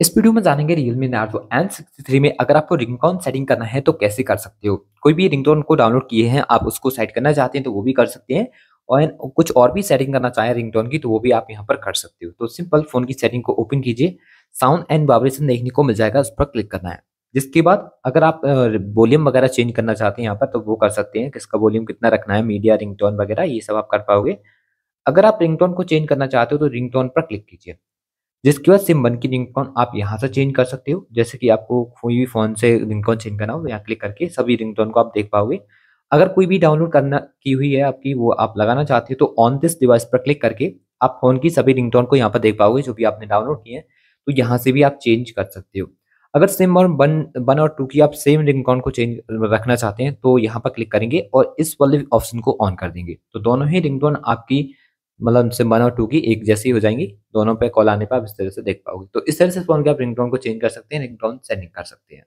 इस वीडियो में जानेंगे Realme Narzo N63 में अगर आपको रिंगटोन सेटिंग करना है तो कैसे कर सकते हो कोई भी रिंगटोन को डाउनलोड किए हैं आप उसको सेट करना चाहते हैं तो वो भी कर सकते हैं और कुछ और भी सेटिंग करना चाहें रिंगटोन की तो वो भी आप यहाँ पर कर सकते हो तो सिंपल फोन की सेटिंग को ओपन कीजिए साउंड एंड वाइब्रेशन देखने को मिल जाएगा उस पर क्लिक करना है जिसके बाद अगर आप वॉल्यूम वगैरह चेंज करना चाहते हैं यहाँ पर तो वो कर सकते हैं किसका वॉल्यूम कितना रखना है मीडिया रिंगटोन वगैरह ये सब आप कर पाओगे अगर आप रिंगटोन को चेंज करना चाहते हो तो रिंगटोन पर क्लिक कीजिए जिसके बाद सिम वन की रिंगटोन आप यहाँ से चेंज कर सकते हो जैसे कि आपको कोई भी फ़ोन से रिंगटोन चेंज करना हो तो यहाँ क्लिक करके सभी रिंगटोन को आप देख पाओगे अगर कोई भी डाउनलोड करना की हुई है आपकी वो आप लगाना चाहते हो तो ऑन दिस डिवाइस पर क्लिक करके आप फ़ोन की सभी रिंगटोन को यहाँ पर देख पाओगे जो भी आपने डाउनलोड किए हैं तो यहाँ से भी आप चेंज कर सकते हो अगर सिम और वन वन और टू की आप सेम रिंगटोन को चेंज रखना चाहते हैं तो यहाँ पर क्लिक करेंगे और इस वाले ऑप्शन को ऑन कर देंगे तो दोनों ही रिंगटोन आपकी मतलब वन और टू की एक जैसी हो जाएंगी दोनों पे कॉल आने पर आप इस तरह से देख पाओगे तो इस तरह से फोन के आप रिंगटोन को चेंज कर सकते हैं रिंगटोन सेंडिंग कर सकते हैं